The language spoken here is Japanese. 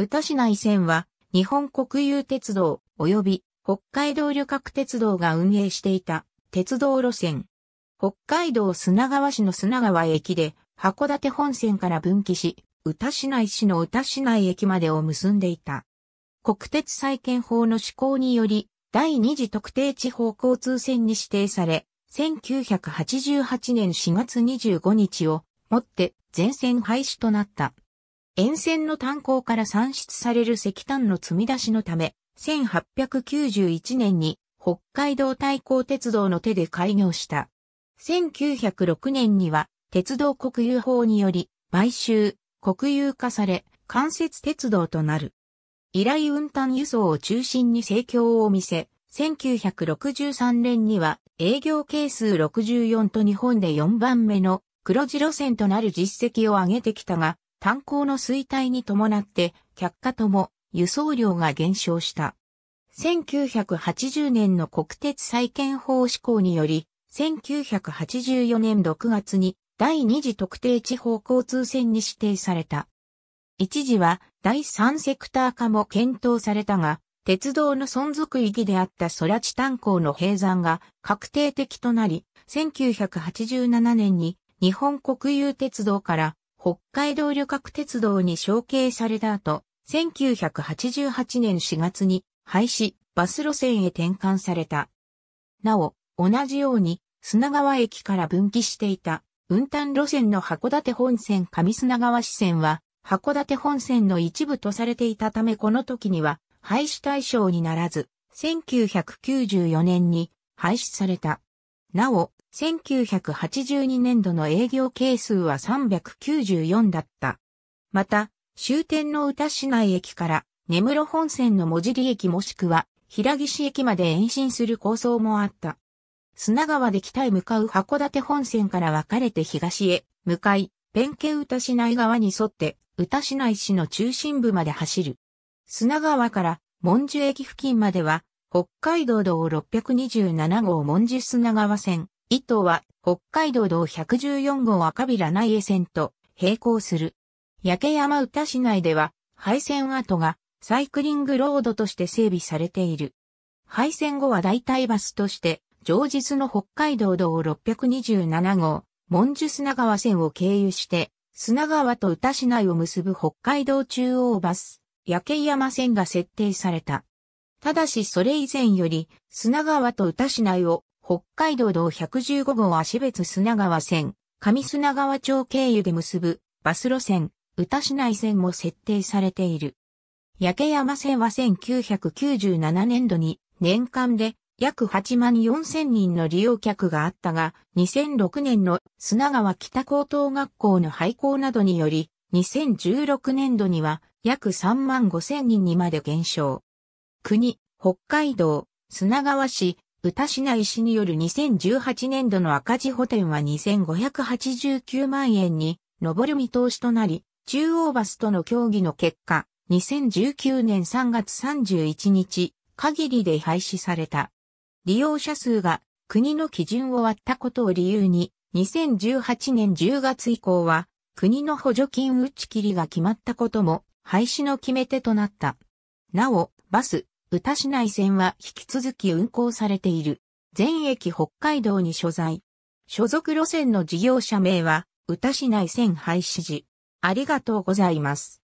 宇多市内線は、日本国有鉄道及び北海道旅客鉄道が運営していた鉄道路線。北海道砂川市の砂川駅で函館本線から分岐し、宇多市内市の宇多市内駅までを結んでいた。国鉄再建法の施行により、第二次特定地方交通線に指定され、1988年4月25日をもって全線廃止となった。沿線の炭鉱から産出される石炭の積み出しのため、1891年に北海道対抗鉄道の手で開業した。1906年には鉄道国有法により買収、国有化され、間接鉄道となる。依頼運搬輸送を中心に盛況を見せ、1963年には営業係数64と日本で4番目の黒字路線となる実績を上げてきたが、炭鉱の衰退に伴って却下とも輸送量が減少した。1980年の国鉄再建法施行により、1984年6月に第二次特定地方交通線に指定された。一時は第三セクター化も検討されたが、鉄道の存続意義であった空地炭鉱の閉山が確定的となり、1987年に日本国有鉄道から北海道旅客鉄道に承継された後、1988年4月に廃止、バス路線へ転換された。なお、同じように砂川駅から分岐していた運搬路線の函館本線上砂川支線は函館本線の一部とされていたためこの時には廃止対象にならず、1994年に廃止された。なお、1982年度の営業係数は394だった。また、終点の宇多市内駅から根室本線の文字利駅もしくは平岸駅まで延伸する構想もあった。砂川で北へ向かう函館本線から分かれて東へ向かい、ペンケ宇多市内側に沿って宇多市内市の中心部まで走る。砂川から文樹駅付近までは北海道道627号文樹砂川線、伊東は北海道道114号赤平内江線と並行する。焼山歌市内では廃線跡がサイクリングロードとして整備されている。廃線後は代替バスとして上日の北海道道627号、文殊砂川線を経由して、砂川と歌市内を結ぶ北海道中央バス、焼山線が設定された。ただしそれ以前より、砂川と歌市内を北海道道115号足別砂川線、上砂川町経由で結ぶバス路線、宇多市内線も設定されている。焼山線は1997年度に年間で約8万4千人の利用客があったが、2006年の砂川北高等学校の廃校などにより、2016年度には約3万5千人にまで減少。国、北海道、砂川市、歌品医師による2018年度の赤字補填は2589万円に上る見通しとなり、中央バスとの協議の結果、2019年3月31日限りで廃止された。利用者数が国の基準を割ったことを理由に、2018年10月以降は国の補助金打ち切りが決まったことも廃止の決め手となった。なお、バス、宇多市内線は引き続き運行されている。全駅北海道に所在。所属路線の事業者名は、宇多市内線廃止時。ありがとうございます。